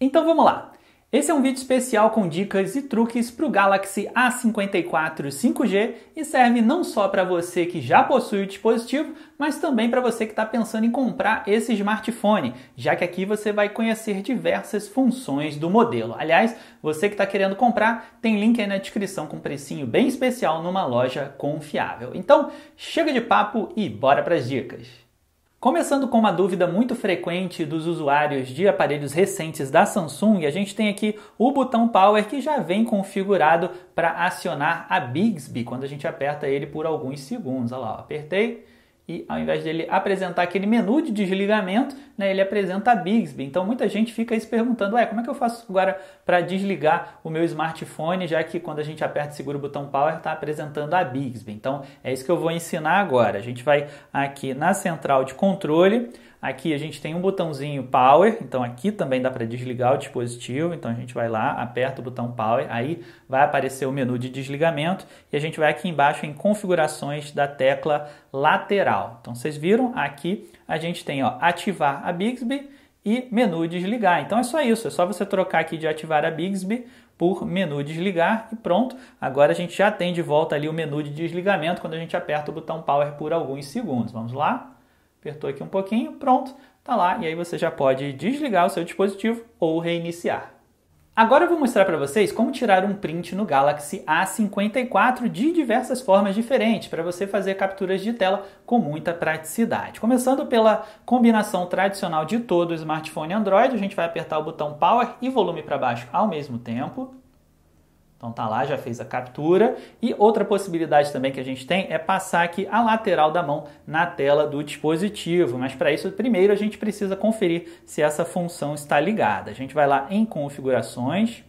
Então vamos lá! Esse é um vídeo especial com dicas e truques para o Galaxy A54 5G e serve não só para você que já possui o dispositivo, mas também para você que está pensando em comprar esse smartphone, já que aqui você vai conhecer diversas funções do modelo. Aliás, você que está querendo comprar, tem link aí na descrição com um precinho bem especial numa loja confiável. Então, chega de papo e bora para as dicas! Começando com uma dúvida muito frequente dos usuários de aparelhos recentes da Samsung, a gente tem aqui o botão Power que já vem configurado para acionar a Bixby quando a gente aperta ele por alguns segundos. Olha lá, apertei, e ao invés dele apresentar aquele menu de desligamento, né, ele apresenta a Bixby. Então muita gente fica aí se perguntando, como é que eu faço agora para desligar o meu smartphone, já que quando a gente aperta e segura o botão Power está apresentando a Bixby. Então é isso que eu vou ensinar agora. A gente vai aqui na central de controle, aqui a gente tem um botãozinho Power, então aqui também dá para desligar o dispositivo, então a gente vai lá, aperta o botão Power, aí vai aparecer o menu de desligamento e a gente vai aqui embaixo em configurações da tecla lateral geral. Então vocês viram aqui a gente tem ó, ativar a Bixby e menu desligar. Então é só isso, é só você trocar aqui de ativar a Bixby por menu desligar e pronto. Agora a gente já tem de volta ali o menu de desligamento quando a gente aperta o botão power por alguns segundos. Vamos lá? Apertou aqui um pouquinho, pronto, tá lá. E aí você já pode desligar o seu dispositivo ou reiniciar. Agora eu vou mostrar para vocês como tirar um print no Galaxy A54 de diversas formas diferentes para você fazer capturas de tela com muita praticidade. Começando pela combinação tradicional de todo o smartphone Android, a gente vai apertar o botão Power e volume para baixo ao mesmo tempo. Então tá lá, já fez a captura. E outra possibilidade também que a gente tem é passar aqui a lateral da mão na tela do dispositivo. Mas para isso, primeiro a gente precisa conferir se essa função está ligada. A gente vai lá em configurações.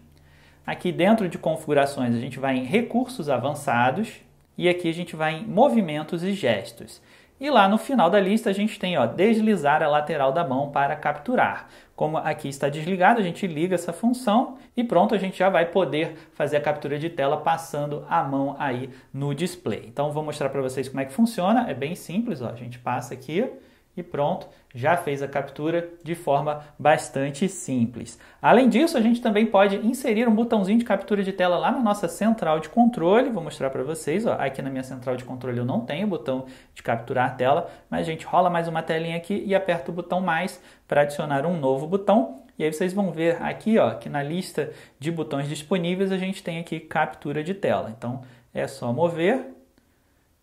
Aqui dentro de configurações, a gente vai em recursos avançados e aqui a gente vai em movimentos e gestos. E lá no final da lista a gente tem ó, deslizar a lateral da mão para capturar. Como aqui está desligado, a gente liga essa função e pronto, a gente já vai poder fazer a captura de tela passando a mão aí no display. Então vou mostrar para vocês como é que funciona, é bem simples, ó, a gente passa aqui e pronto, já fez a captura de forma bastante simples. Além disso, a gente também pode inserir um botãozinho de captura de tela lá na nossa central de controle. Vou mostrar para vocês. Ó. Aqui na minha central de controle eu não tenho o botão de capturar tela, mas a gente rola mais uma telinha aqui e aperta o botão mais para adicionar um novo botão. E aí vocês vão ver aqui ó, que na lista de botões disponíveis a gente tem aqui captura de tela. Então é só mover,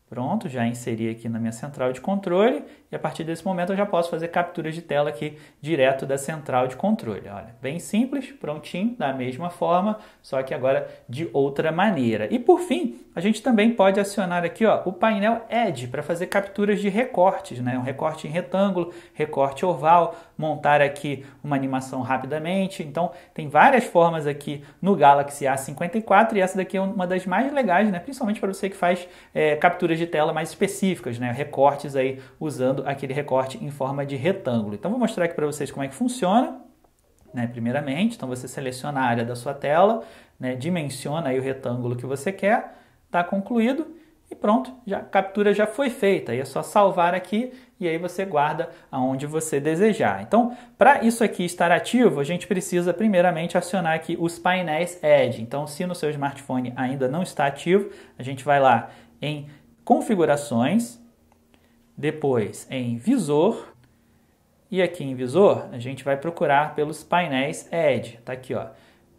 Pronto, já inseri aqui na minha central de controle e a partir desse momento eu já posso fazer capturas de tela aqui direto da central de controle. Olha, bem simples, prontinho, da mesma forma, só que agora de outra maneira. E por fim, a gente também pode acionar aqui ó, o painel Edge para fazer capturas de recortes, né? um recorte em retângulo, recorte oval, montar aqui uma animação rapidamente. Então tem várias formas aqui no Galaxy A54 e essa daqui é uma das mais legais, né? principalmente para você que faz é, capturas de tela mais específicas, né? recortes aí usando aquele recorte em forma de retângulo. Então vou mostrar aqui para vocês como é que funciona. Né, primeiramente, então você seleciona a área da sua tela, né, dimensiona aí o retângulo que você quer, está concluído e pronto, já, a captura já foi feita. Aí é só salvar aqui e aí você guarda aonde você desejar. Então, para isso aqui estar ativo, a gente precisa primeiramente acionar aqui os painéis Edge. Então, se no seu smartphone ainda não está ativo, a gente vai lá em configurações, depois em visor e aqui em visor a gente vai procurar pelos painéis Edge, tá aqui ó.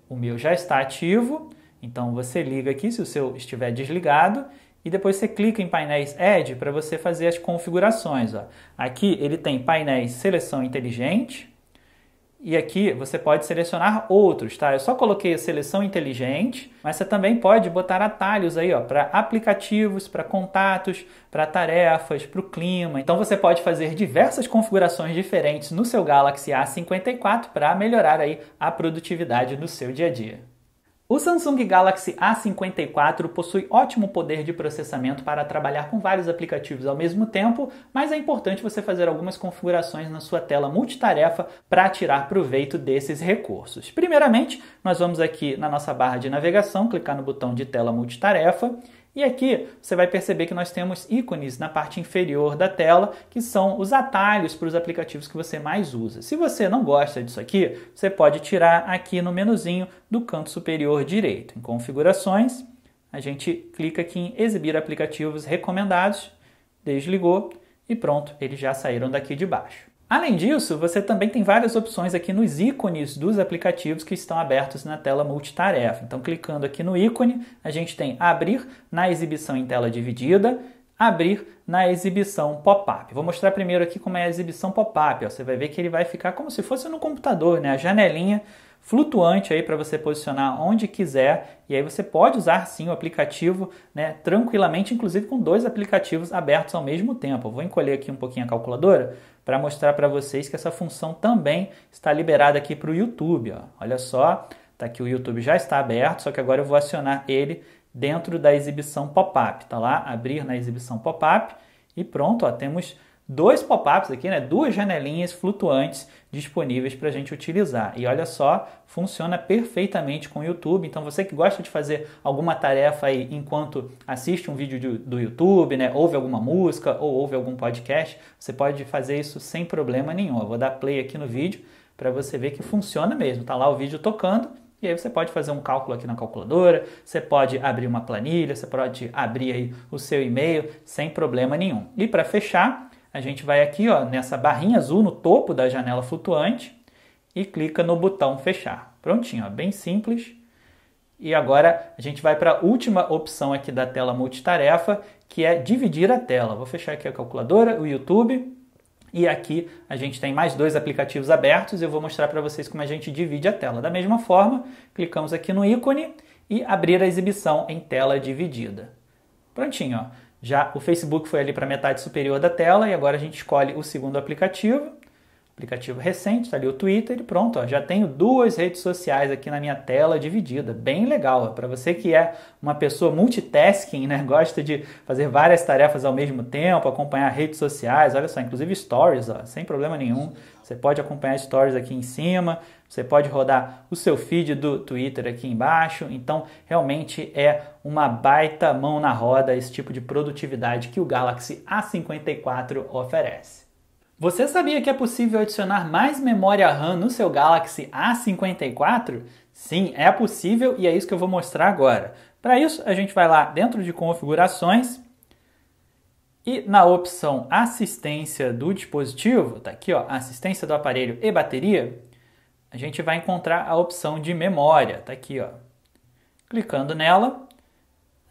O meu já está ativo, então você liga aqui se o seu estiver desligado e depois você clica em painéis Edge para você fazer as configurações, ó. Aqui ele tem painéis seleção inteligente, e aqui você pode selecionar outros, tá? Eu só coloquei a seleção inteligente, mas você também pode botar atalhos aí, ó, para aplicativos, para contatos, para tarefas, para o clima. Então você pode fazer diversas configurações diferentes no seu Galaxy A54 para melhorar aí a produtividade do seu dia a dia. O Samsung Galaxy A54 possui ótimo poder de processamento para trabalhar com vários aplicativos ao mesmo tempo, mas é importante você fazer algumas configurações na sua tela multitarefa para tirar proveito desses recursos. Primeiramente, nós vamos aqui na nossa barra de navegação, clicar no botão de tela multitarefa e aqui você vai perceber que nós temos ícones na parte inferior da tela, que são os atalhos para os aplicativos que você mais usa. Se você não gosta disso aqui, você pode tirar aqui no menuzinho do canto superior direito. Em configurações, a gente clica aqui em exibir aplicativos recomendados, desligou e pronto, eles já saíram daqui de baixo. Além disso, você também tem várias opções aqui nos ícones dos aplicativos que estão abertos na tela multitarefa. Então, clicando aqui no ícone, a gente tem abrir na exibição em tela dividida, abrir na exibição pop-up. Vou mostrar primeiro aqui como é a exibição pop-up. Você vai ver que ele vai ficar como se fosse no computador, né? A janelinha flutuante aí para você posicionar onde quiser e aí você pode usar sim o aplicativo, né, tranquilamente, inclusive com dois aplicativos abertos ao mesmo tempo. Eu vou encolher aqui um pouquinho a calculadora para mostrar para vocês que essa função também está liberada aqui para o YouTube. Ó. Olha só, tá aqui o YouTube já está aberto, só que agora eu vou acionar ele dentro da exibição pop-up. Tá lá, abrir na exibição pop-up e pronto, ó, temos dois pop-ups aqui, né? duas janelinhas flutuantes disponíveis para a gente utilizar. E olha só, funciona perfeitamente com o YouTube. Então você que gosta de fazer alguma tarefa aí enquanto assiste um vídeo do YouTube, né? ouve alguma música ou ouve algum podcast, você pode fazer isso sem problema nenhum. Eu vou dar play aqui no vídeo para você ver que funciona mesmo. Está lá o vídeo tocando e aí você pode fazer um cálculo aqui na calculadora, você pode abrir uma planilha, você pode abrir aí o seu e-mail sem problema nenhum. E para fechar, a gente vai aqui ó, nessa barrinha azul no topo da janela flutuante e clica no botão fechar. Prontinho, ó, bem simples. E agora a gente vai para a última opção aqui da tela multitarefa, que é dividir a tela. Vou fechar aqui a calculadora, o YouTube. E aqui a gente tem mais dois aplicativos abertos. Eu vou mostrar para vocês como a gente divide a tela. Da mesma forma, clicamos aqui no ícone e abrir a exibição em tela dividida. Prontinho, ó. Já o Facebook foi ali para a metade superior da tela e agora a gente escolhe o segundo aplicativo Aplicativo recente, está ali o Twitter e pronto, ó, já tenho duas redes sociais aqui na minha tela dividida. Bem legal, para você que é uma pessoa multitasking, né, gosta de fazer várias tarefas ao mesmo tempo, acompanhar redes sociais, olha só, inclusive stories, ó, sem problema nenhum. Você pode acompanhar stories aqui em cima, você pode rodar o seu feed do Twitter aqui embaixo. Então, realmente é uma baita mão na roda esse tipo de produtividade que o Galaxy A54 oferece. Você sabia que é possível adicionar mais memória RAM no seu Galaxy A54? Sim, é possível e é isso que eu vou mostrar agora. Para isso, a gente vai lá dentro de configurações e na opção assistência do dispositivo, tá aqui ó, assistência do aparelho e bateria, a gente vai encontrar a opção de memória, tá aqui ó. Clicando nela,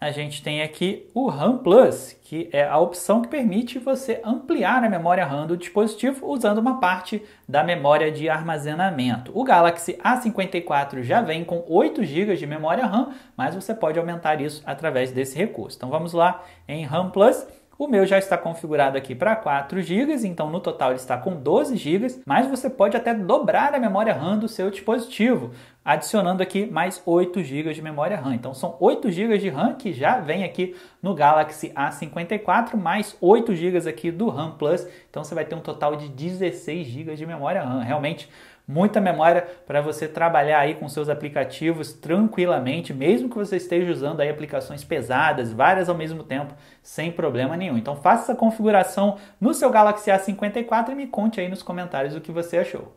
a gente tem aqui o RAM Plus, que é a opção que permite você ampliar a memória RAM do dispositivo usando uma parte da memória de armazenamento. O Galaxy A54 já vem com 8 GB de memória RAM, mas você pode aumentar isso através desse recurso. Então vamos lá em RAM Plus. O meu já está configurado aqui para 4 GB, então no total ele está com 12 GB, mas você pode até dobrar a memória RAM do seu dispositivo, adicionando aqui mais 8 GB de memória RAM. Então são 8 GB de RAM que já vem aqui no Galaxy A54, mais 8 GB aqui do RAM Plus, então você vai ter um total de 16 GB de memória RAM. Realmente muita memória para você trabalhar aí com seus aplicativos tranquilamente, mesmo que você esteja usando aí aplicações pesadas, várias ao mesmo tempo, sem problema nenhum. Então faça essa configuração no seu Galaxy A54 e me conte aí nos comentários o que você achou.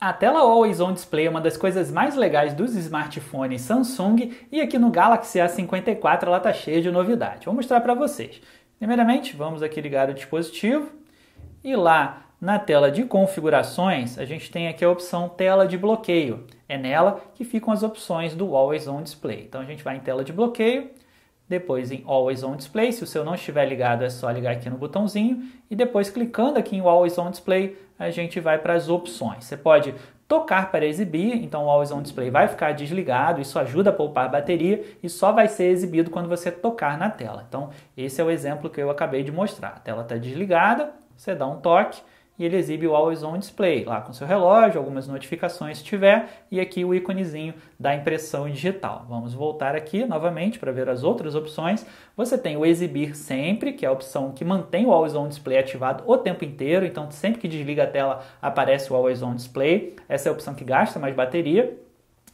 A tela Always On Display é uma das coisas mais legais dos smartphones Samsung e aqui no Galaxy A54 ela está cheia de novidade. Vou mostrar para vocês. Primeiramente, vamos aqui ligar o dispositivo e lá na tela de configurações, a gente tem aqui a opção tela de bloqueio. É nela que ficam as opções do Always On Display. Então a gente vai em tela de bloqueio, depois em Always On Display. Se o seu não estiver ligado, é só ligar aqui no botãozinho. E depois, clicando aqui em Always On Display, a gente vai para as opções. Você pode tocar para exibir, então o Always On Display vai ficar desligado, isso ajuda a poupar bateria e só vai ser exibido quando você tocar na tela. Então, esse é o exemplo que eu acabei de mostrar. A tela está desligada, você dá um toque e ele exibe o Always On Display, lá com seu relógio, algumas notificações se tiver, e aqui o íconezinho da impressão digital. Vamos voltar aqui novamente para ver as outras opções. Você tem o Exibir Sempre, que é a opção que mantém o Always On Display ativado o tempo inteiro, então sempre que desliga a tela aparece o Always On Display. Essa é a opção que gasta mais bateria.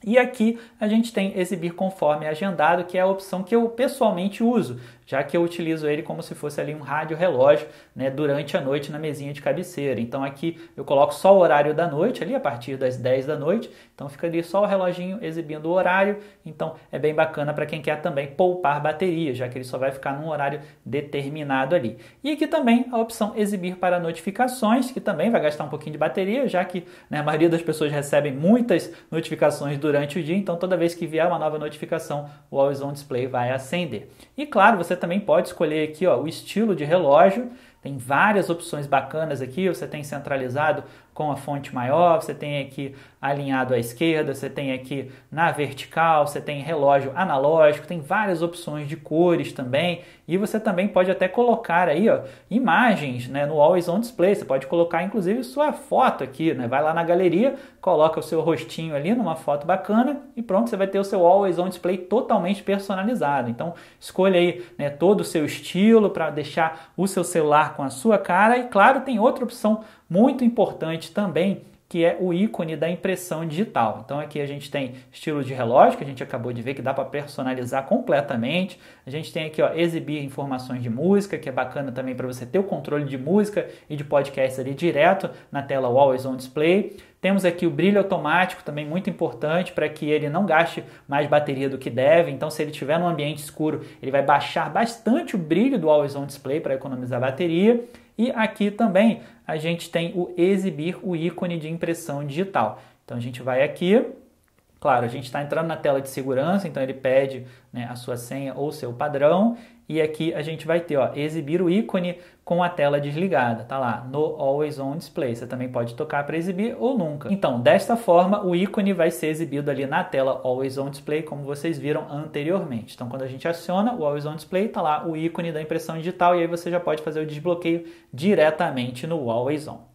E aqui a gente tem exibir conforme agendado, que é a opção que eu pessoalmente uso, já que eu utilizo ele como se fosse ali um rádio relógio né, durante a noite na mesinha de cabeceira. Então aqui eu coloco só o horário da noite, ali a partir das 10 da noite, então fica ali só o reloginho exibindo o horário, então é bem bacana para quem quer também poupar bateria, já que ele só vai ficar num horário determinado ali. E aqui também a opção exibir para notificações, que também vai gastar um pouquinho de bateria, já que né, a maioria das pessoas recebem muitas notificações durante o dia, então toda vez que vier uma nova notificação, o Always On Display vai acender. E claro, você você também pode escolher aqui ó, o estilo de relógio. Tem várias opções bacanas aqui. Você tem centralizado com a fonte maior, você tem aqui alinhado à esquerda, você tem aqui na vertical, você tem relógio analógico, tem várias opções de cores também. E você também pode até colocar aí ó, imagens né, no Always On Display. Você pode colocar inclusive sua foto aqui. Né? Vai lá na galeria, coloca o seu rostinho ali numa foto bacana e pronto, você vai ter o seu Always On Display totalmente personalizado. Então escolha aí né, todo o seu estilo para deixar o seu celular com a sua cara. E claro, tem outra opção muito importante também que é o ícone da impressão digital. Então aqui a gente tem estilo de relógio, que a gente acabou de ver que dá para personalizar completamente. A gente tem aqui ó, exibir informações de música, que é bacana também para você ter o controle de música e de podcast ali direto na tela Always On Display. Temos aqui o brilho automático, também muito importante para que ele não gaste mais bateria do que deve. Então, se ele estiver num ambiente escuro, ele vai baixar bastante o brilho do Always On Display para economizar bateria. E aqui também a gente tem o exibir o ícone de impressão digital. Então a gente vai aqui, claro, a gente está entrando na tela de segurança, então ele pede né, a sua senha ou seu padrão, e aqui a gente vai ter, ó, exibir o ícone com a tela desligada, tá lá, no Always On Display. Você também pode tocar para exibir ou nunca. Então, desta forma, o ícone vai ser exibido ali na tela Always On Display, como vocês viram anteriormente. Então, quando a gente aciona o Always On Display, tá lá o ícone da impressão digital e aí você já pode fazer o desbloqueio diretamente no Always On.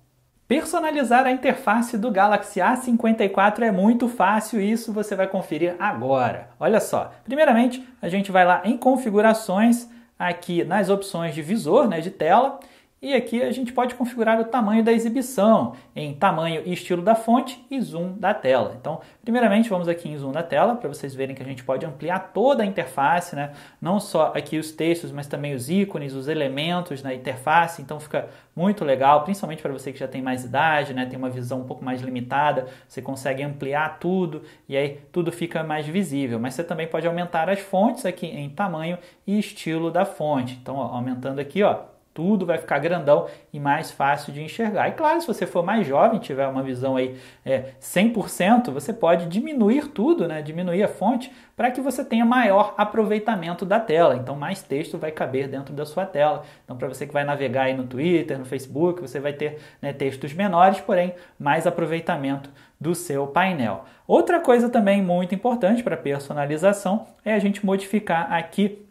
Personalizar a interface do Galaxy A54 é muito fácil e isso você vai conferir agora. Olha só, primeiramente a gente vai lá em configurações, aqui nas opções de visor, né, de tela, e aqui a gente pode configurar o tamanho da exibição em tamanho e estilo da fonte e zoom da tela. Então, primeiramente, vamos aqui em zoom da tela para vocês verem que a gente pode ampliar toda a interface, né? não só aqui os textos, mas também os ícones, os elementos na interface. Então, fica muito legal, principalmente para você que já tem mais idade, né? tem uma visão um pouco mais limitada, você consegue ampliar tudo e aí tudo fica mais visível. Mas você também pode aumentar as fontes aqui em tamanho e estilo da fonte. Então, ó, aumentando aqui, ó tudo vai ficar grandão e mais fácil de enxergar. E claro, se você for mais jovem, tiver uma visão aí é, 100%, você pode diminuir tudo, né? diminuir a fonte, para que você tenha maior aproveitamento da tela. Então, mais texto vai caber dentro da sua tela. Então, para você que vai navegar aí no Twitter, no Facebook, você vai ter né, textos menores, porém, mais aproveitamento do seu painel. Outra coisa também muito importante para personalização é a gente modificar aqui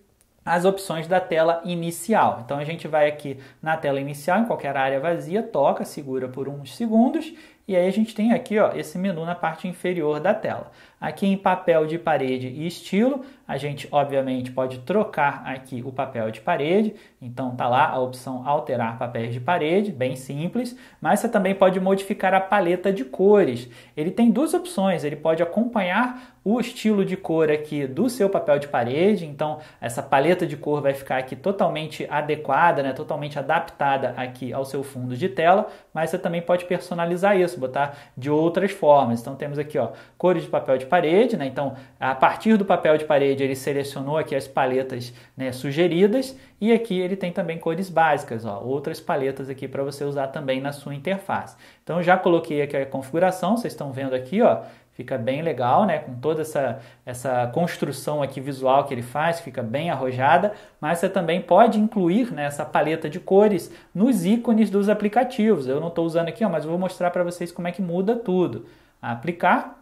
as opções da tela inicial. Então a gente vai aqui na tela inicial, em qualquer área vazia, toca, segura por uns segundos e aí a gente tem aqui ó, esse menu na parte inferior da tela. Aqui em papel de parede e estilo, a gente obviamente pode trocar aqui o papel de parede, então tá lá a opção alterar papéis de parede, bem simples, mas você também pode modificar a paleta de cores. Ele tem duas opções, ele pode acompanhar o estilo de cor aqui do seu papel de parede, então essa paleta de cor vai ficar aqui totalmente adequada, né, totalmente adaptada aqui ao seu fundo de tela, mas você também pode personalizar isso, botar de outras formas. Então temos aqui, ó, cores de papel de parede, né? então a partir do papel de parede ele selecionou aqui as paletas né, sugeridas e aqui ele tem também cores básicas, ó, outras paletas aqui para você usar também na sua interface. Então já coloquei aqui a configuração, vocês estão vendo aqui, ó, fica bem legal, né? Com toda essa, essa construção aqui visual que ele faz, fica bem arrojada, mas você também pode incluir né, essa paleta de cores nos ícones dos aplicativos. Eu não estou usando aqui, ó, mas vou mostrar para vocês como é que muda tudo. Aplicar,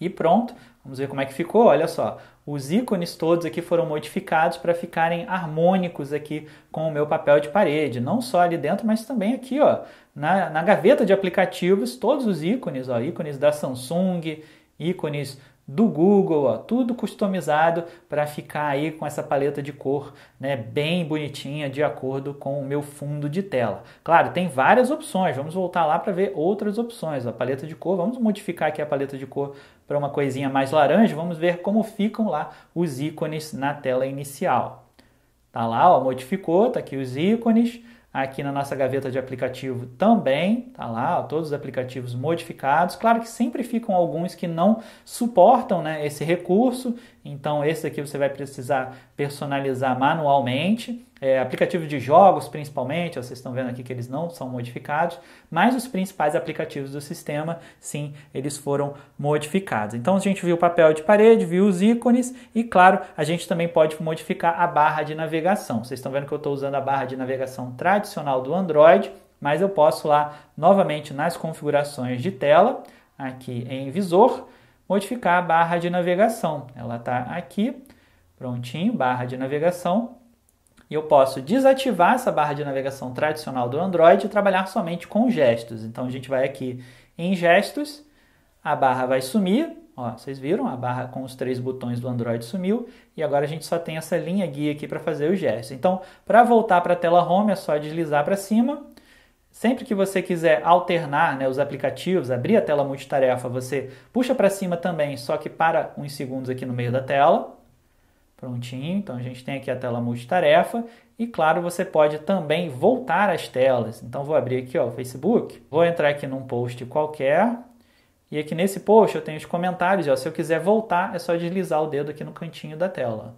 e pronto, vamos ver como é que ficou. Olha só, os ícones todos aqui foram modificados para ficarem harmônicos aqui com o meu papel de parede, não só ali dentro, mas também aqui, ó, na, na gaveta de aplicativos, todos os ícones, ó, ícones da Samsung, ícones do Google, ó, tudo customizado para ficar aí com essa paleta de cor né, bem bonitinha de acordo com o meu fundo de tela. Claro, tem várias opções, vamos voltar lá para ver outras opções. A paleta de cor, vamos modificar aqui a paleta de cor para uma coisinha mais laranja, vamos ver como ficam lá os ícones na tela inicial. Tá lá, ó, modificou, tá aqui os ícones, aqui na nossa gaveta de aplicativo também, tá lá, ó, todos os aplicativos modificados. Claro que sempre ficam alguns que não suportam né, esse recurso, então, esse aqui você vai precisar personalizar manualmente. É, aplicativo de jogos, principalmente, vocês estão vendo aqui que eles não são modificados, mas os principais aplicativos do sistema, sim, eles foram modificados. Então, a gente viu o papel de parede, viu os ícones e, claro, a gente também pode modificar a barra de navegação. Vocês estão vendo que eu estou usando a barra de navegação tradicional do Android, mas eu posso lá, novamente, nas configurações de tela, aqui em visor, Modificar a barra de navegação. Ela está aqui, prontinho, barra de navegação. E eu posso desativar essa barra de navegação tradicional do Android e trabalhar somente com gestos. Então a gente vai aqui em gestos, a barra vai sumir, Ó, vocês viram? A barra com os três botões do Android sumiu e agora a gente só tem essa linha guia aqui para fazer os gestos. Então, para voltar para a tela Home é só deslizar para cima Sempre que você quiser alternar né, os aplicativos, abrir a tela multitarefa, você puxa para cima também, só que para uns segundos aqui no meio da tela. Prontinho, então a gente tem aqui a tela multitarefa e claro, você pode também voltar as telas. Então vou abrir aqui ó, o Facebook, vou entrar aqui num post qualquer e aqui nesse post eu tenho os comentários. Ó, se eu quiser voltar, é só deslizar o dedo aqui no cantinho da tela.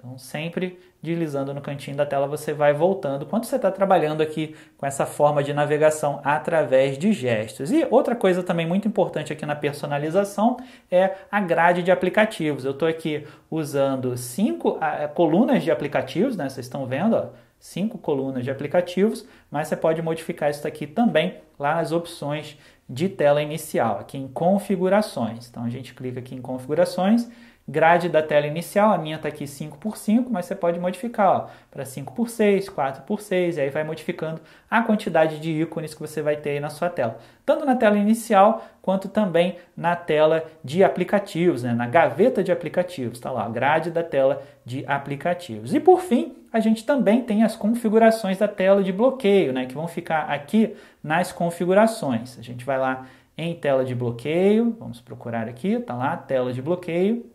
Então, sempre deslizando no cantinho da tela, você vai voltando quando você está trabalhando aqui com essa forma de navegação através de gestos. E outra coisa também muito importante aqui na personalização é a grade de aplicativos. Eu estou aqui usando cinco ah, é, colunas de aplicativos, né? Vocês estão vendo, ó, cinco colunas de aplicativos, mas você pode modificar isso aqui também lá nas opções de tela inicial, aqui em configurações. Então, a gente clica aqui em configurações grade da tela inicial, a minha está aqui 5 por 5, mas você pode modificar para 5 por 6, 4 por 6, e aí vai modificando a quantidade de ícones que você vai ter aí na sua tela. Tanto na tela inicial, quanto também na tela de aplicativos, né? na gaveta de aplicativos, está lá, grade da tela de aplicativos. E por fim, a gente também tem as configurações da tela de bloqueio, né? que vão ficar aqui nas configurações. A gente vai lá em tela de bloqueio, vamos procurar aqui, está lá, tela de bloqueio.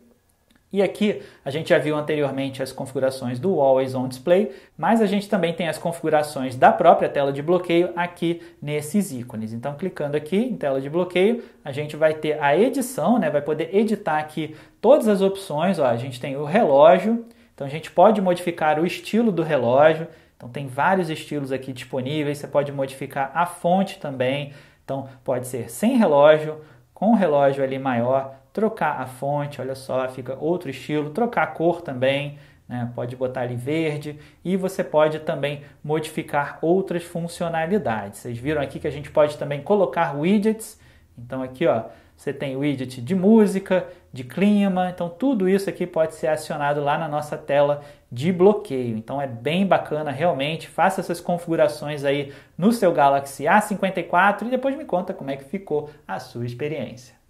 E aqui a gente já viu anteriormente as configurações do Always On Display, mas a gente também tem as configurações da própria tela de bloqueio aqui nesses ícones. Então, clicando aqui em tela de bloqueio, a gente vai ter a edição, né? vai poder editar aqui todas as opções. Ó, a gente tem o relógio, então a gente pode modificar o estilo do relógio. Então, tem vários estilos aqui disponíveis. Você pode modificar a fonte também. Então, pode ser sem relógio, com o relógio ali maior, trocar a fonte, olha só, fica outro estilo, trocar a cor também, né? pode botar ele verde e você pode também modificar outras funcionalidades. Vocês viram aqui que a gente pode também colocar widgets, então aqui ó, você tem widget de música, de clima, então tudo isso aqui pode ser acionado lá na nossa tela de bloqueio. Então é bem bacana realmente. Faça essas configurações aí no seu Galaxy A54 e depois me conta como é que ficou a sua experiência.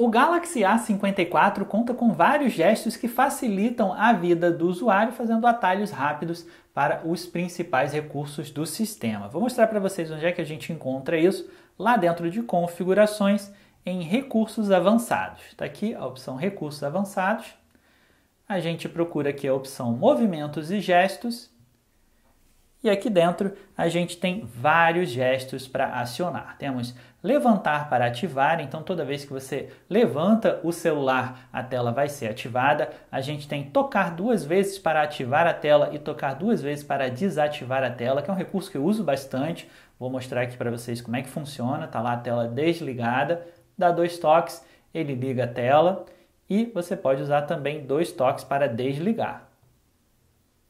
O Galaxy A54 conta com vários gestos que facilitam a vida do usuário, fazendo atalhos rápidos para os principais recursos do sistema. Vou mostrar para vocês onde é que a gente encontra isso lá dentro de configurações em recursos avançados. Está aqui a opção recursos avançados. A gente procura aqui a opção movimentos e gestos e aqui dentro a gente tem vários gestos para acionar. Temos levantar para ativar, então toda vez que você levanta o celular, a tela vai ser ativada. A gente tem tocar duas vezes para ativar a tela e tocar duas vezes para desativar a tela, que é um recurso que eu uso bastante. Vou mostrar aqui para vocês como é que funciona. Tá lá a tela desligada, dá dois toques, ele liga a tela e você pode usar também dois toques para desligar.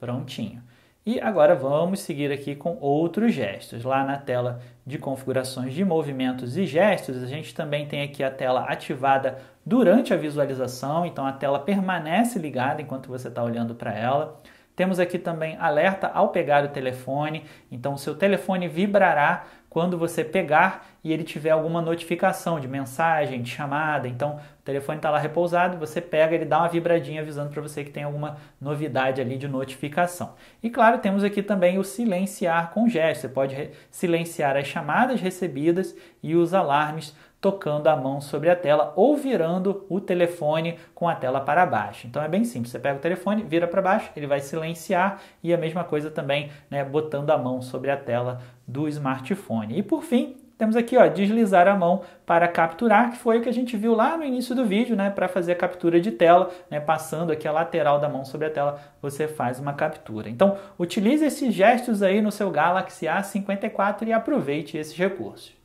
Prontinho. E agora vamos seguir aqui com outros gestos. Lá na tela de configurações de movimentos e gestos, a gente também tem aqui a tela ativada durante a visualização, então a tela permanece ligada enquanto você está olhando para ela. Temos aqui também alerta ao pegar o telefone, então seu telefone vibrará quando você pegar e ele tiver alguma notificação de mensagem, de chamada. Então, o telefone está lá repousado, você pega, ele dá uma vibradinha avisando para você que tem alguma novidade ali de notificação. E claro, temos aqui também o silenciar com gesto. Você pode silenciar as chamadas recebidas e os alarmes tocando a mão sobre a tela ou virando o telefone com a tela para baixo. Então é bem simples, você pega o telefone, vira para baixo, ele vai silenciar e a mesma coisa também, né, botando a mão sobre a tela do smartphone. E por fim, temos aqui, ó, deslizar a mão para capturar, que foi o que a gente viu lá no início do vídeo, né, para fazer a captura de tela, né, passando aqui a lateral da mão sobre a tela, você faz uma captura. Então, utilize esses gestos aí no seu Galaxy A54 e aproveite esses recursos.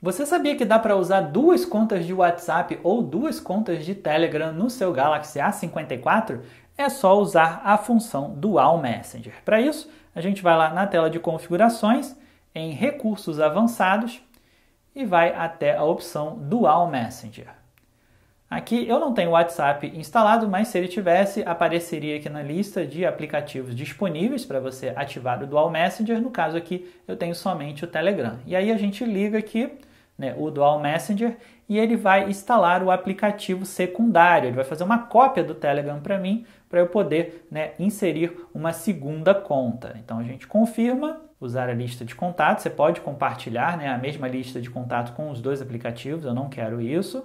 Você sabia que dá para usar duas contas de WhatsApp ou duas contas de Telegram no seu Galaxy A54? É só usar a função Dual Messenger. Para isso, a gente vai lá na tela de configurações, em Recursos Avançados e vai até a opção Dual Messenger. Aqui eu não tenho WhatsApp instalado, mas se ele tivesse, apareceria aqui na lista de aplicativos disponíveis para você ativar o Dual Messenger. No caso aqui, eu tenho somente o Telegram. E aí a gente liga aqui né, o Dual Messenger, e ele vai instalar o aplicativo secundário. Ele vai fazer uma cópia do Telegram para mim, para eu poder né, inserir uma segunda conta. Então a gente confirma, usar a lista de contatos. Você pode compartilhar né, a mesma lista de contato com os dois aplicativos, eu não quero isso.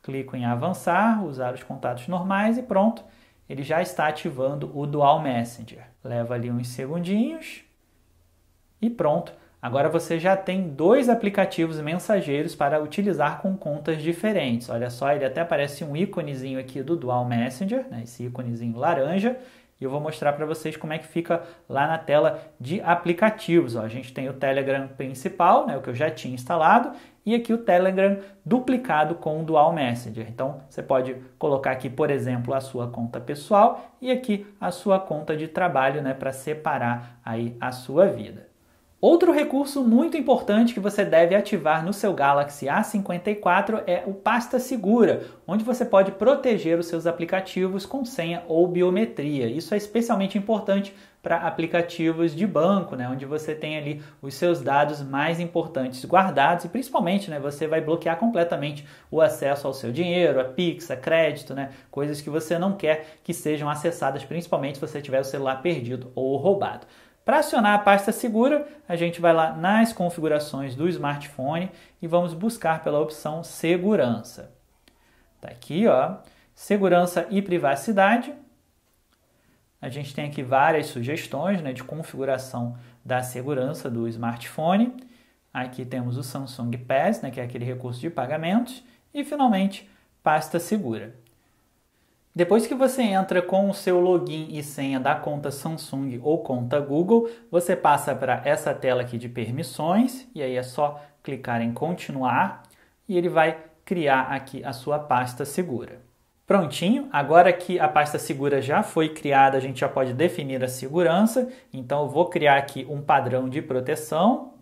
Clico em avançar, usar os contatos normais e pronto. Ele já está ativando o Dual Messenger. Leva ali uns segundinhos e pronto Agora você já tem dois aplicativos mensageiros para utilizar com contas diferentes. Olha só, ele até aparece um íconezinho aqui do Dual Messenger, né, esse íconezinho laranja, e eu vou mostrar para vocês como é que fica lá na tela de aplicativos. Ó, a gente tem o Telegram principal, né, o que eu já tinha instalado, e aqui o Telegram duplicado com o Dual Messenger. Então você pode colocar aqui, por exemplo, a sua conta pessoal e aqui a sua conta de trabalho né, para separar aí a sua vida. Outro recurso muito importante que você deve ativar no seu Galaxy A54 é o Pasta Segura, onde você pode proteger os seus aplicativos com senha ou biometria. Isso é especialmente importante para aplicativos de banco, né, onde você tem ali os seus dados mais importantes guardados e principalmente, né, você vai bloquear completamente o acesso ao seu dinheiro, a Pix, a crédito, né, coisas que você não quer que sejam acessadas, principalmente se você tiver o celular perdido ou roubado. Para acionar a pasta segura, a gente vai lá nas configurações do smartphone e vamos buscar pela opção segurança. Está aqui, ó, segurança e privacidade. A gente tem aqui várias sugestões né, de configuração da segurança do smartphone. Aqui temos o Samsung Pass, né, que é aquele recurso de pagamentos, e finalmente pasta segura. Depois que você entra com o seu login e senha da conta Samsung ou conta Google, você passa para essa tela aqui de permissões e aí é só clicar em continuar e ele vai criar aqui a sua pasta segura. Prontinho, agora que a pasta segura já foi criada, a gente já pode definir a segurança. Então eu vou criar aqui um padrão de proteção.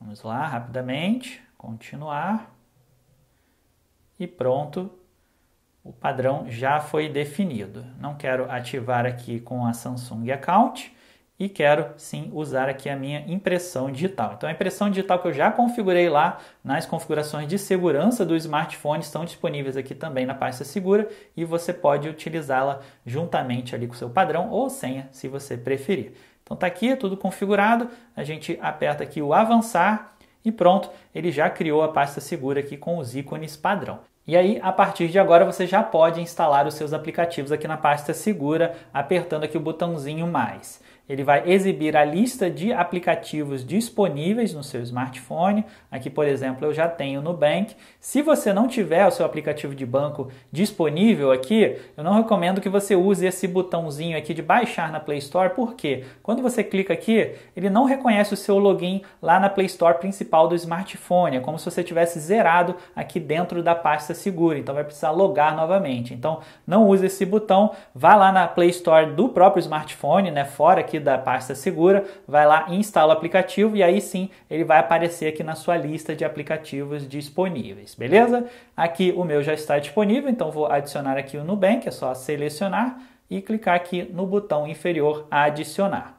Vamos lá, rapidamente, continuar. E pronto, o padrão já foi definido. Não quero ativar aqui com a Samsung Account e quero sim usar aqui a minha impressão digital. Então a impressão digital que eu já configurei lá nas configurações de segurança do smartphone estão disponíveis aqui também na pasta segura e você pode utilizá-la juntamente ali com o seu padrão ou senha, se você preferir. Então tá aqui tudo configurado, a gente aperta aqui o avançar e pronto, ele já criou a pasta segura aqui com os ícones padrão. E aí, a partir de agora, você já pode instalar os seus aplicativos aqui na pasta segura, apertando aqui o botãozinho mais. Ele vai exibir a lista de aplicativos disponíveis no seu smartphone. Aqui, por exemplo, eu já tenho o Nubank. Se você não tiver o seu aplicativo de banco disponível aqui, eu não recomendo que você use esse botãozinho aqui de baixar na Play Store, porque quando você clica aqui, ele não reconhece o seu login lá na Play Store principal do smartphone. É como se você tivesse zerado aqui dentro da pasta segura, então vai precisar logar novamente. Então não use esse botão, vá lá na Play Store do próprio smartphone, né, fora aqui da pasta segura, vai lá e instala o aplicativo e aí sim ele vai aparecer aqui na sua lista de aplicativos disponíveis, beleza? Aqui o meu já está disponível, então vou adicionar aqui o Nubank, é só selecionar e clicar aqui no botão inferior adicionar.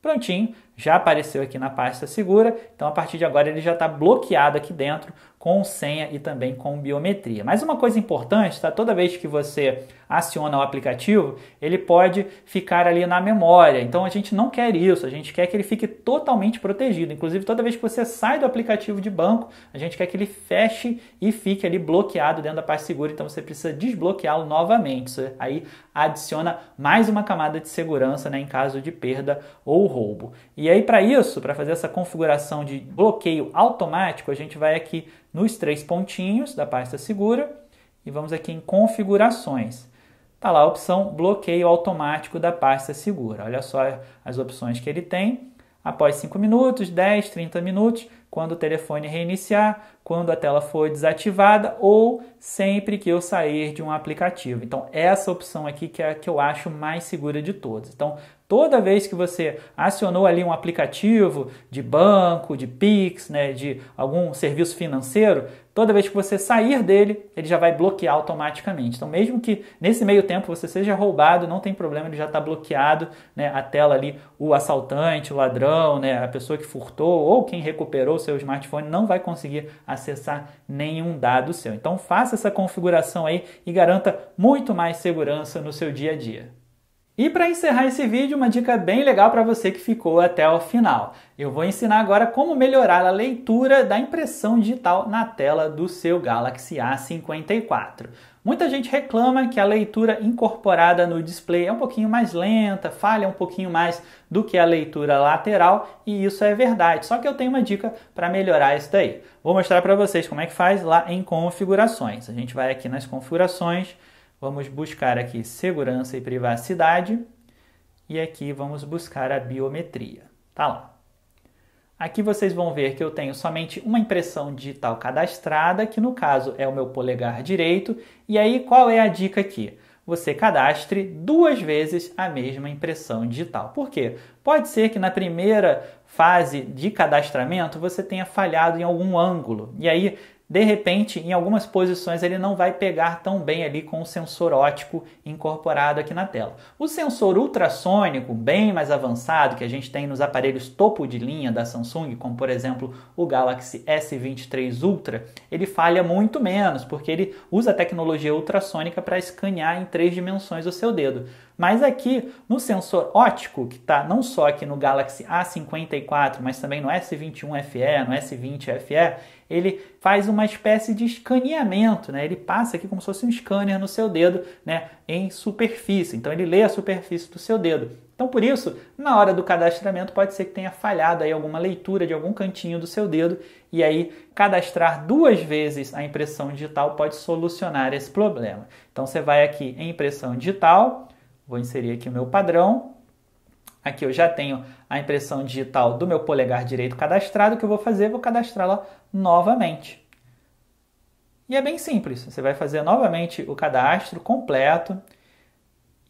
Prontinho, já apareceu aqui na pasta segura, então a partir de agora ele já está bloqueado aqui dentro com senha e também com biometria. Mas uma coisa importante, tá? Toda vez que você aciona o aplicativo, ele pode ficar ali na memória. Então a gente não quer isso, a gente quer que ele fique totalmente protegido. Inclusive, toda vez que você sai do aplicativo de banco, a gente quer que ele feche e fique ali bloqueado dentro da parte segura. Então você precisa desbloqueá-lo novamente. Isso aí adiciona mais uma camada de segurança né, em caso de perda ou roubo. E aí, para isso, para fazer essa configuração de bloqueio automático, a gente vai aqui nos três pontinhos da pasta segura e vamos aqui em configurações. Está lá a opção bloqueio automático da pasta segura. Olha só as opções que ele tem. Após 5 minutos, 10, 30 minutos, quando o telefone reiniciar, quando a tela for desativada ou sempre que eu sair de um aplicativo. Então, essa opção aqui que é a que eu acho mais segura de todas. Então, Toda vez que você acionou ali um aplicativo de banco, de Pix, né, de algum serviço financeiro, toda vez que você sair dele, ele já vai bloquear automaticamente. Então, mesmo que nesse meio tempo você seja roubado, não tem problema, ele já está bloqueado, né, a tela ali, o assaltante, o ladrão, né, a pessoa que furtou ou quem recuperou seu smartphone não vai conseguir acessar nenhum dado seu. Então, faça essa configuração aí e garanta muito mais segurança no seu dia a dia. E para encerrar esse vídeo, uma dica bem legal para você que ficou até o final. Eu vou ensinar agora como melhorar a leitura da impressão digital na tela do seu Galaxy A54. Muita gente reclama que a leitura incorporada no display é um pouquinho mais lenta, falha um pouquinho mais do que a leitura lateral, e isso é verdade. Só que eu tenho uma dica para melhorar isso daí. Vou mostrar para vocês como é que faz lá em configurações. A gente vai aqui nas configurações, Vamos buscar aqui segurança e privacidade e aqui vamos buscar a biometria. Tá lá. Aqui vocês vão ver que eu tenho somente uma impressão digital cadastrada, que no caso é o meu polegar direito. E aí qual é a dica aqui? Você cadastre duas vezes a mesma impressão digital. Por quê? Pode ser que na primeira fase de cadastramento você tenha falhado em algum ângulo. E aí de repente, em algumas posições ele não vai pegar tão bem ali com o sensor ótico incorporado aqui na tela. O sensor ultrassônico, bem mais avançado, que a gente tem nos aparelhos topo de linha da Samsung, como por exemplo o Galaxy S23 Ultra, ele falha muito menos, porque ele usa a tecnologia ultrassônica para escanear em três dimensões o seu dedo. Mas aqui no sensor ótico que está não só aqui no Galaxy A54, mas também no S21 FE, no S20 FE, ele faz uma espécie de escaneamento, né? Ele passa aqui como se fosse um scanner no seu dedo, né? Em superfície. Então ele lê a superfície do seu dedo. Então por isso, na hora do cadastramento pode ser que tenha falhado aí alguma leitura de algum cantinho do seu dedo e aí cadastrar duas vezes a impressão digital pode solucionar esse problema. Então você vai aqui em impressão digital, vou inserir aqui o meu padrão, Aqui eu já tenho a impressão digital do meu polegar direito cadastrado. O que eu vou fazer? Vou cadastrá-la novamente. E é bem simples. Você vai fazer novamente o cadastro completo.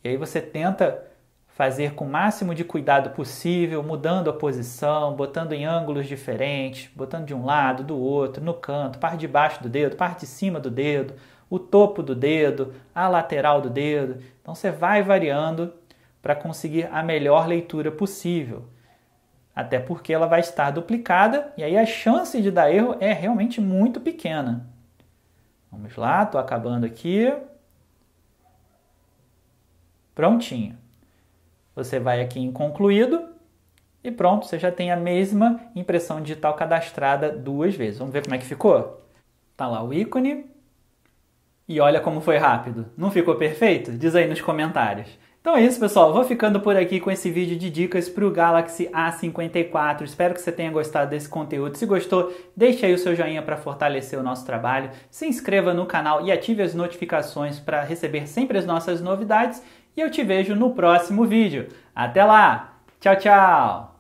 E aí você tenta fazer com o máximo de cuidado possível, mudando a posição, botando em ângulos diferentes, botando de um lado, do outro, no canto, parte de baixo do dedo, parte de cima do dedo, o topo do dedo, a lateral do dedo. Então você vai variando para conseguir a melhor leitura possível. Até porque ela vai estar duplicada e aí a chance de dar erro é realmente muito pequena. Vamos lá, estou acabando aqui. Prontinho. Você vai aqui em concluído e pronto, você já tem a mesma impressão digital cadastrada duas vezes. Vamos ver como é que ficou? Está lá o ícone. E olha como foi rápido. Não ficou perfeito? Diz aí nos comentários. Então é isso, pessoal. Vou ficando por aqui com esse vídeo de dicas para o Galaxy A54. Espero que você tenha gostado desse conteúdo. Se gostou, deixe aí o seu joinha para fortalecer o nosso trabalho. Se inscreva no canal e ative as notificações para receber sempre as nossas novidades. E eu te vejo no próximo vídeo. Até lá! Tchau, tchau!